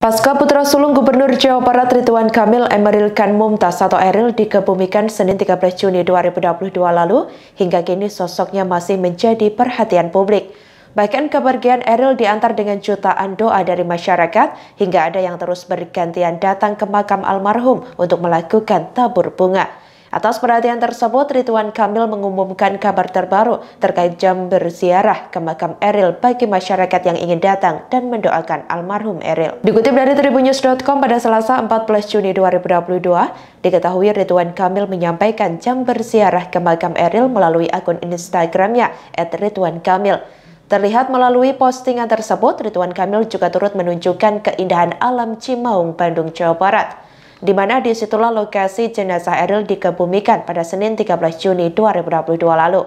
Pasca putra sulung Gubernur Jawa Barat Ridwan Kamil Emeril Khan Mumtaz atau Eril dikebumikan Senin 13 Juni 2022 lalu, hingga kini sosoknya masih menjadi perhatian publik. Bahkan kepergian Eril diantar dengan jutaan doa dari masyarakat, hingga ada yang terus bergantian datang ke makam almarhum untuk melakukan tabur bunga. Atas perhatian tersebut, Ridwan Kamil mengumumkan kabar terbaru terkait jam berziarah ke makam Eril bagi masyarakat yang ingin datang dan mendoakan almarhum Eril. Dikutip dari tribunnews.com pada Selasa 14 Juni 2022, diketahui Ridwan Kamil menyampaikan jam berziarah ke makam Eril melalui akun Instagramnya @ridwankamil. Terlihat melalui postingan tersebut, Ridwan Kamil juga turut menunjukkan keindahan alam Cimaung, Bandung, Jawa Barat di mana disitulah lokasi jenazah Eril dikebumikan pada Senin 13 Juni 2022 lalu.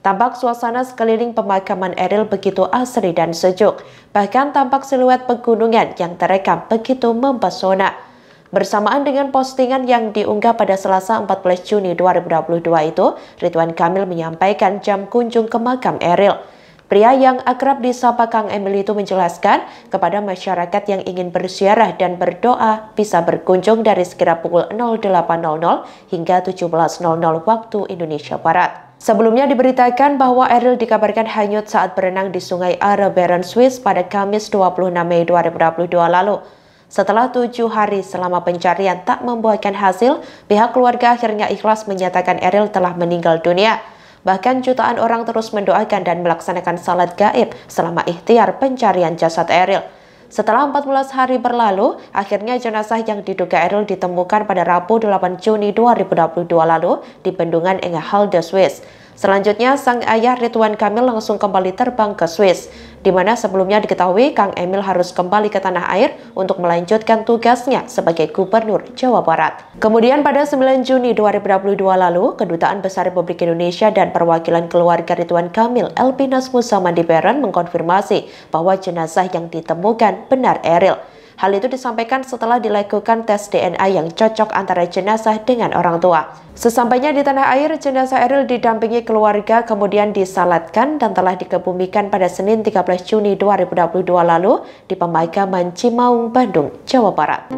Tampak suasana sekeliling pemakaman Eril begitu asri dan sejuk, bahkan tampak siluet pegunungan yang terekam begitu mempesona. Bersamaan dengan postingan yang diunggah pada Selasa 14 Juni 2022 itu, Ridwan Kamil menyampaikan jam kunjung ke makam Eril. Pria yang akrab disapa Kang Emil itu menjelaskan kepada masyarakat yang ingin bersiarah dan berdoa bisa berkunjung dari sekitar pukul 08.00 hingga 17.00 waktu Indonesia Barat. Sebelumnya diberitakan bahwa Eril dikabarkan hanyut saat berenang di sungai Are Baron Swiss pada Kamis 26 Mei 2022 lalu. Setelah tujuh hari selama pencarian tak membuahkan hasil, pihak keluarga akhirnya ikhlas menyatakan Eril telah meninggal dunia. Bahkan jutaan orang terus mendoakan dan melaksanakan salat gaib selama ikhtiar pencarian jasad Eril. Setelah 14 hari berlalu, akhirnya jenazah yang diduga Eril ditemukan pada Rabu 8 Juni 2022 lalu di bendungan Engahalde, Swiss. Selanjutnya, sang ayah Ridwan Kamil langsung kembali terbang ke Swiss di mana sebelumnya diketahui Kang Emil harus kembali ke tanah air untuk melanjutkan tugasnya sebagai Gubernur Jawa Barat. Kemudian pada 9 Juni 2022 lalu, Kedutaan Besar Republik Indonesia dan perwakilan keluarga Ridwan Kamil Elpinas Musa Mandiberan mengkonfirmasi bahwa jenazah yang ditemukan benar Eril. Hal itu disampaikan setelah dilakukan tes DNA yang cocok antara jenazah dengan orang tua. Sesampainya di tanah air, jenazah Eril didampingi keluarga kemudian disalatkan dan telah dikebumikan pada Senin 13 Juni 2022 lalu di pemakaman Cimaung, Bandung, Jawa Barat.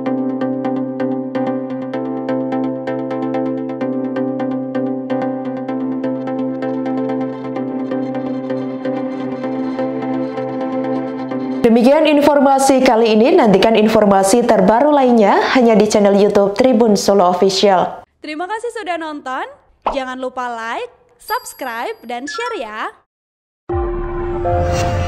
Demikian informasi kali ini, nantikan informasi terbaru lainnya hanya di channel Youtube Tribun Solo Official. Terima kasih sudah nonton, jangan lupa like, subscribe, dan share ya!